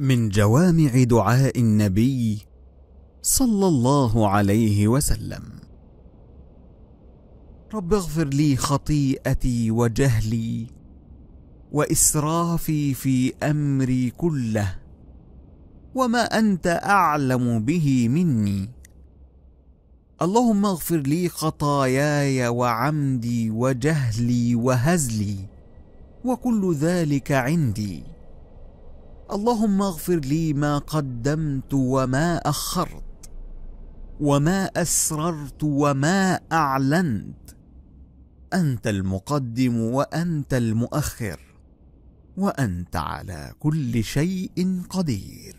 من جوامع دعاء النبي صلى الله عليه وسلم رب اغفر لي خطيئتي وجهلي واسرافي في امري كله وما انت اعلم به مني اللهم اغفر لي خطاياي وعمدي وجهلي وهزلي وكل ذلك عندي اللهم اغفر لي ما قدمت وما اخرت وما اسررت وما اعلنت انت المقدم وانت المؤخر وانت على كل شيء قدير